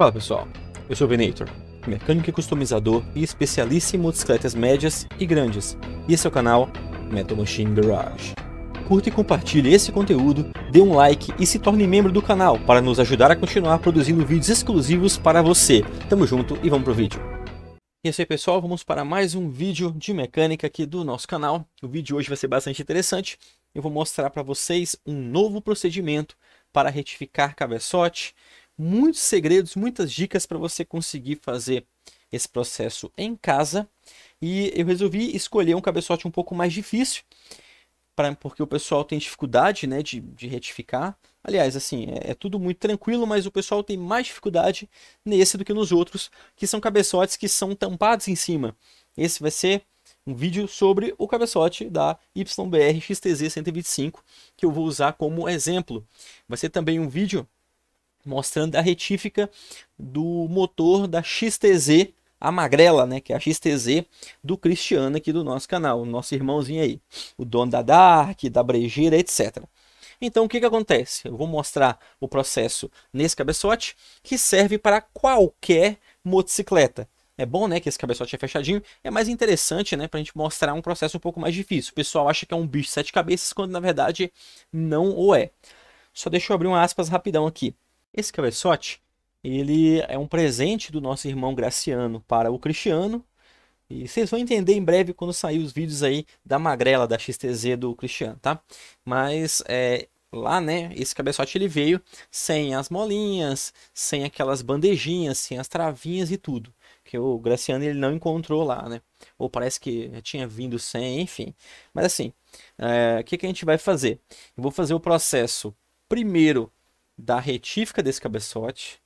Fala pessoal, eu sou o Venator, mecânico e customizador e especialista em motocicletas médias e grandes, e esse é o canal Metal Machine Garage. Curta e compartilhe esse conteúdo, dê um like e se torne membro do canal para nos ajudar a continuar produzindo vídeos exclusivos para você. Tamo junto e vamos pro vídeo. E é isso aí pessoal, vamos para mais um vídeo de mecânica aqui do nosso canal. O vídeo de hoje vai ser bastante interessante. Eu vou mostrar para vocês um novo procedimento para retificar cabeçote, muitos segredos, muitas dicas para você conseguir fazer esse processo em casa. E eu resolvi escolher um cabeçote um pouco mais difícil, pra, porque o pessoal tem dificuldade né, de, de retificar. Aliás, assim, é, é, tudo muito tranquilo, mas o pessoal tem mais dificuldade nesse do que nos outros, que são cabeçotes que são tampados em cima. Esse vai ser um vídeo sobre o cabeçote da YBR XTZ 125, que eu vou usar como exemplo. Vai ser também um vídeo mostrando a retífica do motor da XTZ, a magrela, né, que é a XTZ do Cristiano aqui do nosso canal, o nosso irmãozinho aí, o dono da Dark, da Brejeira, etc. Então o que, que acontece? Eu vou mostrar o processo nesse cabeçote que serve para qualquer motocicleta. É bom, né, que esse cabeçote é fechadinho, é mais interessante, né, a gente mostrar um processo um pouco mais difícil. O pessoal acha que é um bicho de sete cabeças, quando na verdade não o é. Só deixa eu abrir um aspas rapidão aqui. Esse cabeçote, ele é um presente do nosso irmão Graciano para o Cristiano. E vocês vão entender em breve quando sair os vídeos aí da magrela da XTZ do Cristiano, tá? Mas é, lá, né, esse cabeçote ele veio sem as molinhas, sem aquelas bandejinhas, sem as travinhas e tudo. Que o Graciano ele não encontrou lá, né? Ou parece que tinha vindo sem, enfim. Mas assim, é, o é, que, que a gente vai fazer? Eu vou fazer o processo primeiro da retífica desse cabeçote.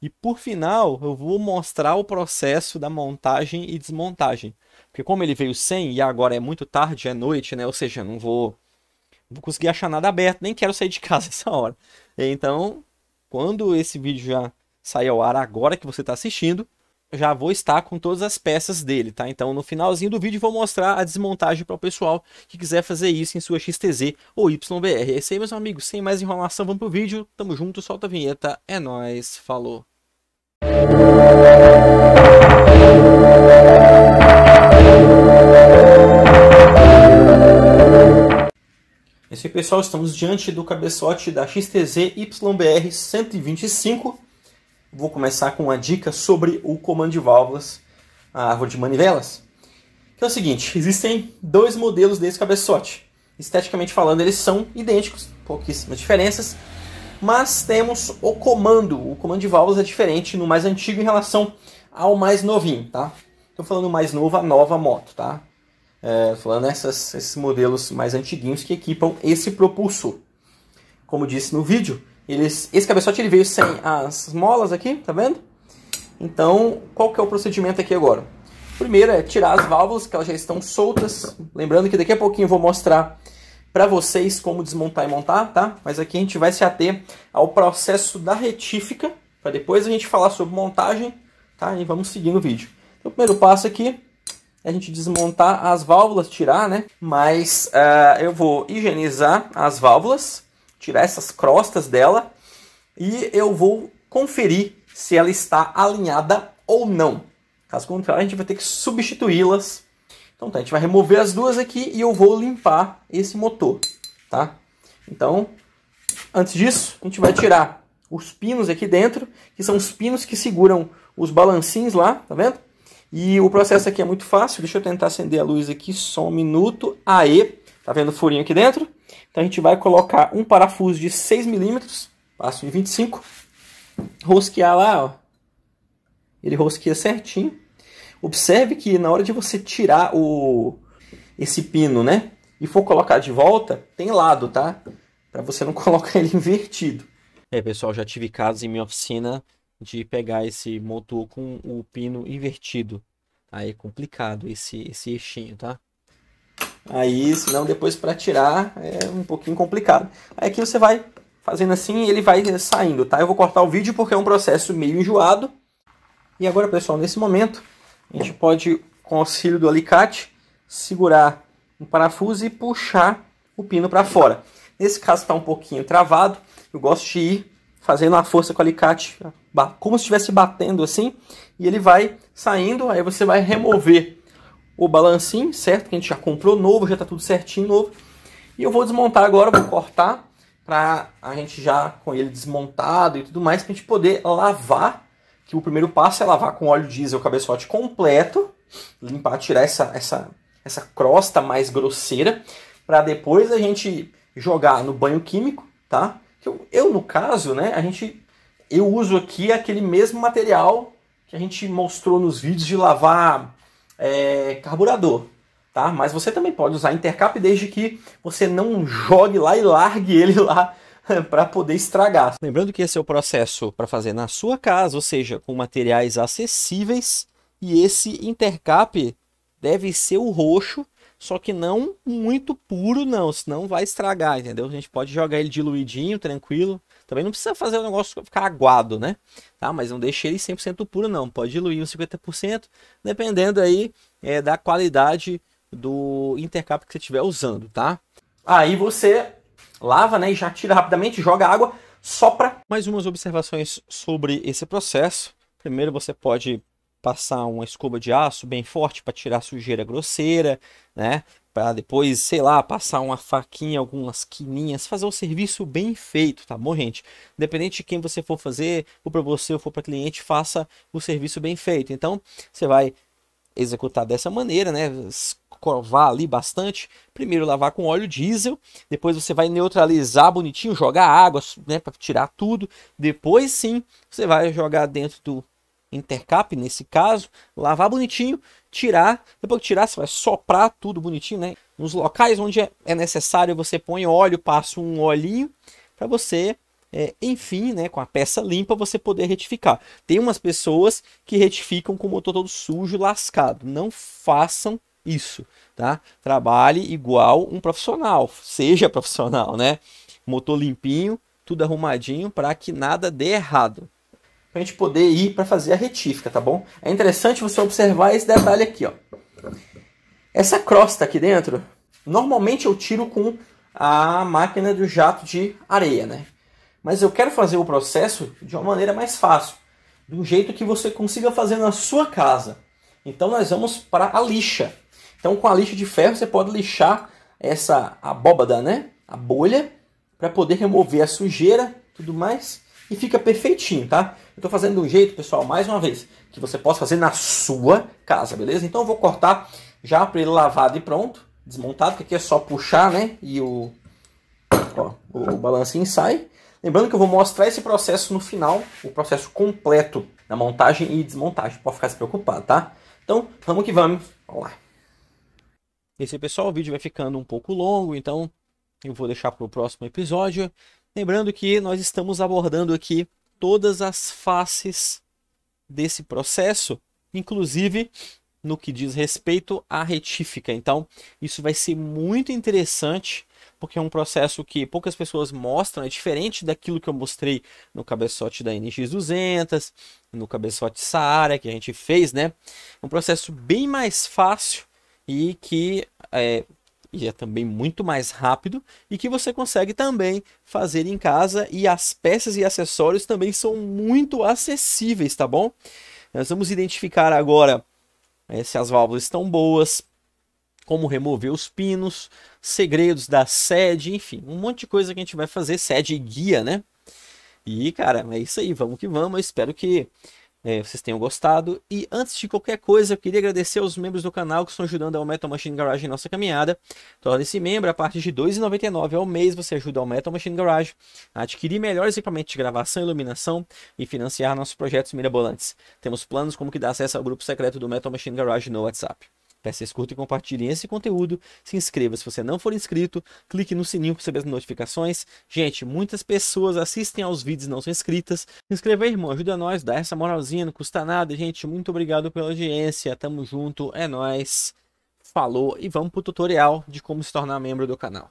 E por final, eu vou mostrar o processo da montagem e desmontagem. Porque como ele veio sem e agora é muito tarde, é noite, né? Ou seja, não vou não vou conseguir achar nada aberto, nem quero sair de casa essa hora. Então, quando esse vídeo já sair ao ar agora que você está assistindo, já vou estar com todas as peças dele, tá? Então no finalzinho do vídeo vou mostrar a desmontagem para o pessoal que quiser fazer isso em sua XTZ ou YBR. É isso aí meus amigos, sem mais enrolação, vamos pro vídeo, tamo junto, solta a vinheta, é nóis, falou! É isso aí pessoal, estamos diante do cabeçote da XTZ YBR 125 vou começar com uma dica sobre o comando de válvulas, a árvore de manivelas. Que é o seguinte, existem dois modelos desse cabeçote. Esteticamente falando, eles são idênticos, pouquíssimas diferenças, mas temos o comando. O comando de válvulas é diferente no mais antigo em relação ao mais novinho, tá? Estou falando mais nova, nova moto, tá? É, falando essas, esses modelos mais antiguinhos que equipam esse propulsor. Como disse no vídeo, eles, esse cabeçote ele veio sem as molas aqui, tá vendo? Então, qual que é o procedimento aqui agora? Primeiro é tirar as válvulas, que elas já estão soltas. Lembrando que daqui a pouquinho eu vou mostrar para vocês como desmontar e montar, tá? Mas aqui a gente vai se ater ao processo da retífica, para depois a gente falar sobre montagem, tá? E vamos seguindo o vídeo. Então, o primeiro passo aqui é a gente desmontar as válvulas, tirar, né? Mas uh, eu vou higienizar as válvulas, tirar essas crostas dela e eu vou conferir se ela está alinhada ou não. Caso contrário, a gente vai ter que substituí-las. Então tá, a gente vai remover as duas aqui e eu vou limpar esse motor, tá? Então, antes disso, a gente vai tirar os pinos aqui dentro, que são os pinos que seguram os balancins lá, tá vendo? E o processo aqui é muito fácil, deixa eu tentar acender a luz aqui só um minuto. Aê, tá vendo o furinho aqui dentro? Então a gente vai colocar um parafuso de 6 milímetros, passo de 25, rosquear lá, ó. Ele rosqueia certinho. Observe que na hora de você tirar o esse pino, né, e for colocar de volta, tem lado, tá? Para você não colocar ele invertido. É, pessoal, já tive casos em minha oficina de pegar esse motor com o pino invertido. Aí é complicado esse esse eixinho, tá? Aí, senão depois para tirar é um pouquinho complicado. Aí aqui você vai fazendo assim e ele vai saindo, tá? Eu vou cortar o vídeo porque é um processo meio enjoado. E agora, pessoal, nesse momento, a gente pode, com o auxílio do alicate, segurar um parafuso e puxar o pino para fora. Nesse caso está um pouquinho travado, eu gosto de ir fazendo a força com o alicate, como se estivesse batendo assim, e ele vai saindo, aí você vai remover o balancinho, certo? Que a gente já comprou novo, já está tudo certinho novo. E eu vou desmontar agora, vou cortar para a gente já com ele desmontado e tudo mais, para a gente poder lavar. Que o primeiro passo é lavar com óleo diesel o cabeçote completo, limpar, tirar essa, essa, essa crosta mais grosseira, para depois a gente jogar no banho químico, tá? Eu, eu, no caso, né, a gente eu uso aqui aquele mesmo material que a gente mostrou nos vídeos de lavar é, carburador. Tá? Mas você também pode usar intercap desde que você não jogue lá e largue ele lá para poder estragar. Lembrando que esse é o processo para fazer na sua casa, ou seja, com materiais acessíveis, e esse intercap deve ser o roxo só que não muito puro, não, senão vai estragar, entendeu? A gente pode jogar ele diluidinho, tranquilo. Também não precisa fazer o negócio ficar aguado, né? Tá? Mas não deixe ele 100% puro, não. Pode diluir uns 50%, dependendo aí é, da qualidade do intercap que você estiver usando, tá? Aí você lava, né, e já tira rapidamente, joga água, sopra. Mais umas observações sobre esse processo. Primeiro você pode passar uma escova de aço bem forte para tirar sujeira grosseira, né? Para depois, sei lá, passar uma faquinha, algumas quininhas, fazer um serviço bem feito, tá bom, gente? Independente de quem você for fazer, ou para você ou for para cliente, faça o serviço bem feito. Então, você vai executar dessa maneira, né? Escovar ali bastante. Primeiro lavar com óleo diesel, depois você vai neutralizar bonitinho, jogar água, né, para tirar tudo. Depois sim, você vai jogar dentro do Intercap, nesse caso, lavar bonitinho, tirar. Depois que tirar, você vai soprar tudo bonitinho, né? Nos locais onde é, é necessário, você põe óleo, passa um olhinho para você, é, enfim, né, com a peça limpa, você poder retificar. Tem umas pessoas que retificam com o motor todo sujo, lascado. Não façam isso, tá? Trabalhe igual um profissional, seja profissional, né? Motor limpinho, tudo arrumadinho para que nada dê errado gente poder ir para fazer a retífica, tá bom? É interessante você observar esse detalhe aqui, ó. Essa crosta aqui dentro, normalmente eu tiro com a máquina do jato de areia, né? Mas eu quero fazer o processo de uma maneira mais fácil, de um jeito que você consiga fazer na sua casa. Então nós vamos para a lixa. Então com a lixa de ferro você pode lixar essa abóbada, né? A bolha para poder remover a sujeira, tudo mais e fica perfeitinho, tá? Eu estou fazendo de um jeito, pessoal, mais uma vez, que você possa fazer na sua casa, beleza? Então eu vou cortar já para ele lavado e pronto, desmontado, porque aqui é só puxar, né? E o, ó, o balancinho sai. Lembrando que eu vou mostrar esse processo no final, o processo completo da montagem e desmontagem. Pode ficar se preocupado, tá? Então, vamos que vamos. Vamos lá. Esse pessoal, o vídeo vai ficando um pouco longo, então eu vou deixar para o próximo episódio. Lembrando que nós estamos abordando aqui todas as faces desse processo, inclusive no que diz respeito à retífica. Então, isso vai ser muito interessante, porque é um processo que poucas pessoas mostram, é diferente daquilo que eu mostrei no cabeçote da NX200, no cabeçote Saara que a gente fez, né? É um processo bem mais fácil e que é, e é também muito mais rápido e que você consegue também fazer em casa e as peças e acessórios também são muito acessíveis, tá bom? Nós vamos identificar agora é, se as válvulas estão boas, como remover os pinos, segredos da sede, enfim, um monte de coisa que a gente vai fazer, sede e guia, né? E, cara, é isso aí, vamos que vamos. Eu espero que é, vocês tenham gostado. E antes de qualquer coisa, eu queria agradecer aos membros do canal que estão ajudando ao Metal Machine Garage em nossa caminhada. Torne-se membro, a partir de R$ 2,99 ao mês você ajuda ao Metal Machine Garage a adquirir melhores equipamentos de gravação e iluminação e financiar nossos projetos mirabolantes. Temos planos como que dá acesso ao grupo secreto do Metal Machine Garage no WhatsApp. Peço escuta e compartilhem esse conteúdo. Se inscreva se você não for inscrito. Clique no sininho para receber as notificações. Gente, muitas pessoas assistem aos vídeos e não são inscritas. Se inscreva aí, irmão. Ajuda nós, dá essa moralzinha, não custa nada. Gente, muito obrigado pela audiência. Tamo junto, é nós. Falou e vamos para o tutorial de como se tornar membro do canal.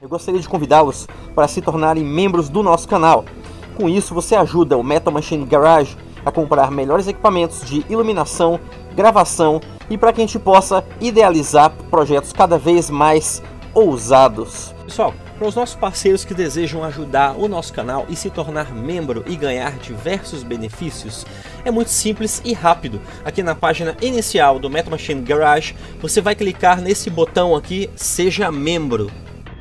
Eu gostaria de convidá-los para se tornarem membros do nosso canal. Com isso, você ajuda o Metal Machine Garage a comprar melhores equipamentos de iluminação, gravação e para que a gente possa idealizar projetos cada vez mais ousados. Pessoal, para os nossos parceiros que desejam ajudar o nosso canal e se tornar membro e ganhar diversos benefícios, é muito simples e rápido. Aqui na página inicial do Metal Machine Garage, você vai clicar nesse botão aqui, Seja Membro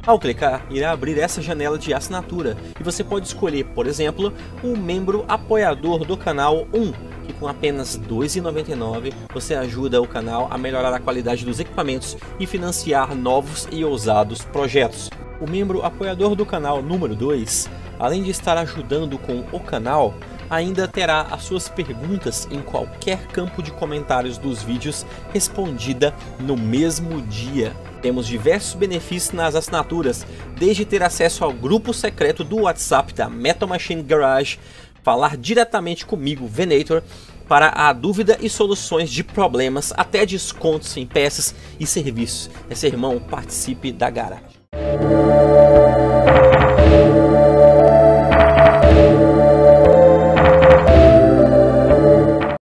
ao clicar, irá abrir essa janela de assinatura e você pode escolher, por exemplo, um membro apoiador do canal 1, que com apenas R$ 2,99 você ajuda o canal a melhorar a qualidade dos equipamentos e financiar novos e ousados projetos. O membro apoiador do canal número 2, além de estar ajudando com o canal, ainda terá as suas perguntas em qualquer campo de comentários dos vídeos respondida no mesmo dia. Temos diversos benefícios nas assinaturas, desde ter acesso ao grupo secreto do WhatsApp da Metal Machine Garage, falar diretamente comigo, Venator, para a dúvida e soluções de problemas, até descontos em peças e serviços. É seu irmão, participe da garagem.